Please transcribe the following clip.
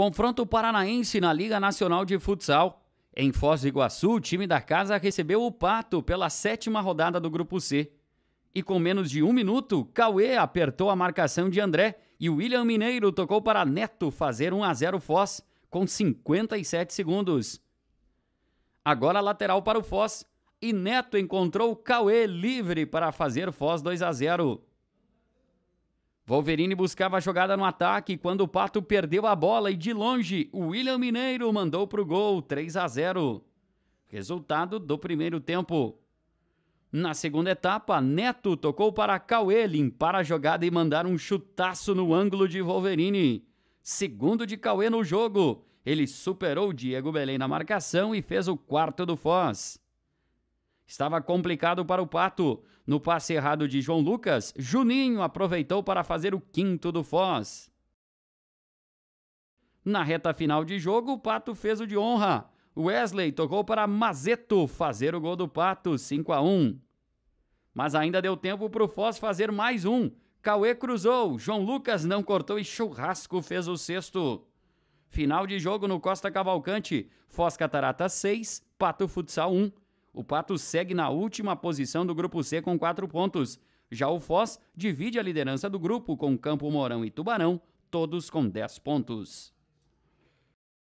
Confronto paranaense na Liga Nacional de Futsal. Em Foz do Iguaçu, o time da casa recebeu o Pato pela sétima rodada do Grupo C. E com menos de um minuto, Cauê apertou a marcação de André e William Mineiro tocou para Neto fazer 1 a 0 Foz com 57 segundos. Agora lateral para o Foz e Neto encontrou Cauê livre para fazer Foz 2 a 0. Wolverine buscava a jogada no ataque quando o Pato perdeu a bola e de longe o William Mineiro mandou para o gol 3 a 0. Resultado do primeiro tempo. Na segunda etapa, Neto tocou para Cauê limpar a jogada e mandar um chutaço no ângulo de Wolverine. Segundo de Cauê no jogo, ele superou Diego Belém na marcação e fez o quarto do Foz. Estava complicado para o Pato. No passe errado de João Lucas, Juninho aproveitou para fazer o quinto do Foz. Na reta final de jogo, o Pato fez o de honra. Wesley tocou para Mazeto fazer o gol do Pato, 5 a 1. Mas ainda deu tempo para o Foz fazer mais um. Cauê cruzou, João Lucas não cortou e Churrasco fez o sexto. Final de jogo no Costa Cavalcante, Foz Catarata 6, Pato Futsal 1. O Pato segue na última posição do grupo C com quatro pontos. Já o Foz divide a liderança do grupo com Campo Mourão e Tubarão, todos com 10 pontos.